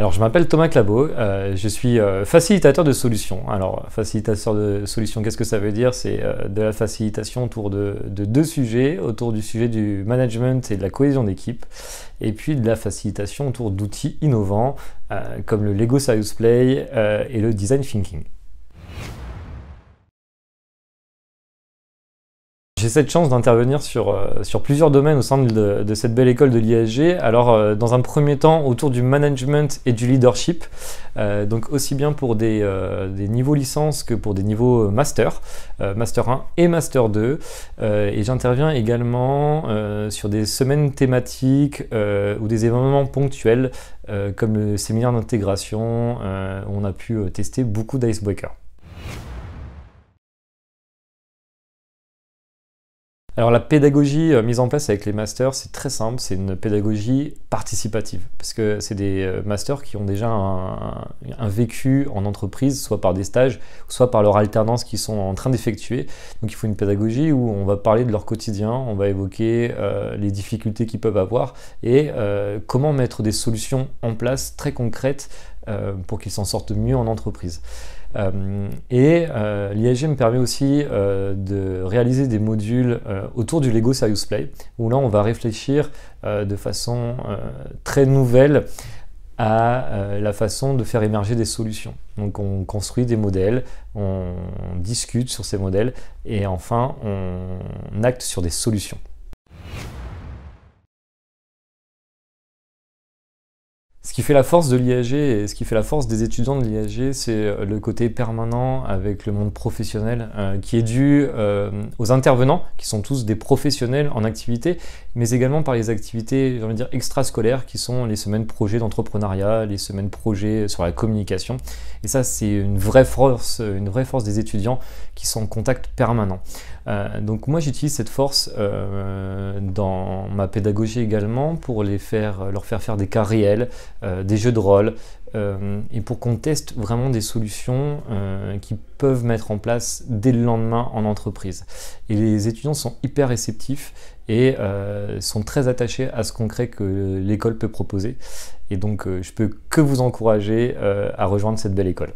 Alors, je m'appelle Thomas Clabot, euh, je suis euh, facilitateur de solutions. Alors, facilitateur de solutions, qu'est-ce que ça veut dire C'est euh, de la facilitation autour de, de, deux sujets, autour du sujet du management et de la cohésion d'équipe, et puis de la facilitation autour d'outils innovants comme le Lego Serious Play et le Design Thinking. J'ai cette chance d'intervenir sur, euh, sur plusieurs domaines au sein de, cette belle école de l'ISG. Alors, euh, dans un premier temps, autour du management et du leadership, euh, donc aussi bien pour des, des, niveaux licence que pour des niveaux master, master 1 et master 2. et j'interviens également sur des semaines thématiques ou des événements ponctuels comme le séminaire d'intégration, où on a pu tester beaucoup d'icebreakers. Alors la pédagogie euh, mise en place avec les masters, c'est très simple, c'est une pédagogie participative, parce que c'est des euh, masters qui ont déjà un, vécu en entreprise, soit par des stages, soit par leur alternance qu'ils sont en train d'effectuer. Donc il faut une pédagogie où on va parler de leur quotidien, on va évoquer euh, les difficultés qu'ils peuvent avoir et comment mettre des solutions en place très concrètes euh, pour qu'ils s'en sortent mieux en entreprise. Euh, et euh, l'IAG me permet aussi de réaliser des modules autour du Lego Serious Play, où là on va réfléchir de façon très nouvelle à la façon de faire émerger des solutions. Donc on construit des modèles, on discute sur ces modèles et enfin on acte sur des solutions. Ce qui fait la force de l'IAG et ce qui fait la force des étudiants de l'IAG, c'est euh, le côté permanent avec le monde professionnel euh, qui est dû euh, aux intervenants, qui sont tous des professionnels en activité, mais également par les activités, j'ai dire, extrascolaires, qui sont les semaines projets d'entrepreneuriat, les semaines projets sur la communication. Et ça, c'est une vraie force, une vraie force des étudiants qui sont en contact permanent. Euh, donc moi j'utilise cette force euh, dans ma pédagogie également pour les faire, euh, leur faire faire des cas réels, des jeux de rôle, et pour qu'on teste vraiment des solutions qui peuvent mettre en place dès le lendemain en entreprise. Et les étudiants sont hyper réceptifs et sont très attachés à ce concret que l'école peut proposer. Et donc je peux que vous encourager à rejoindre cette belle école.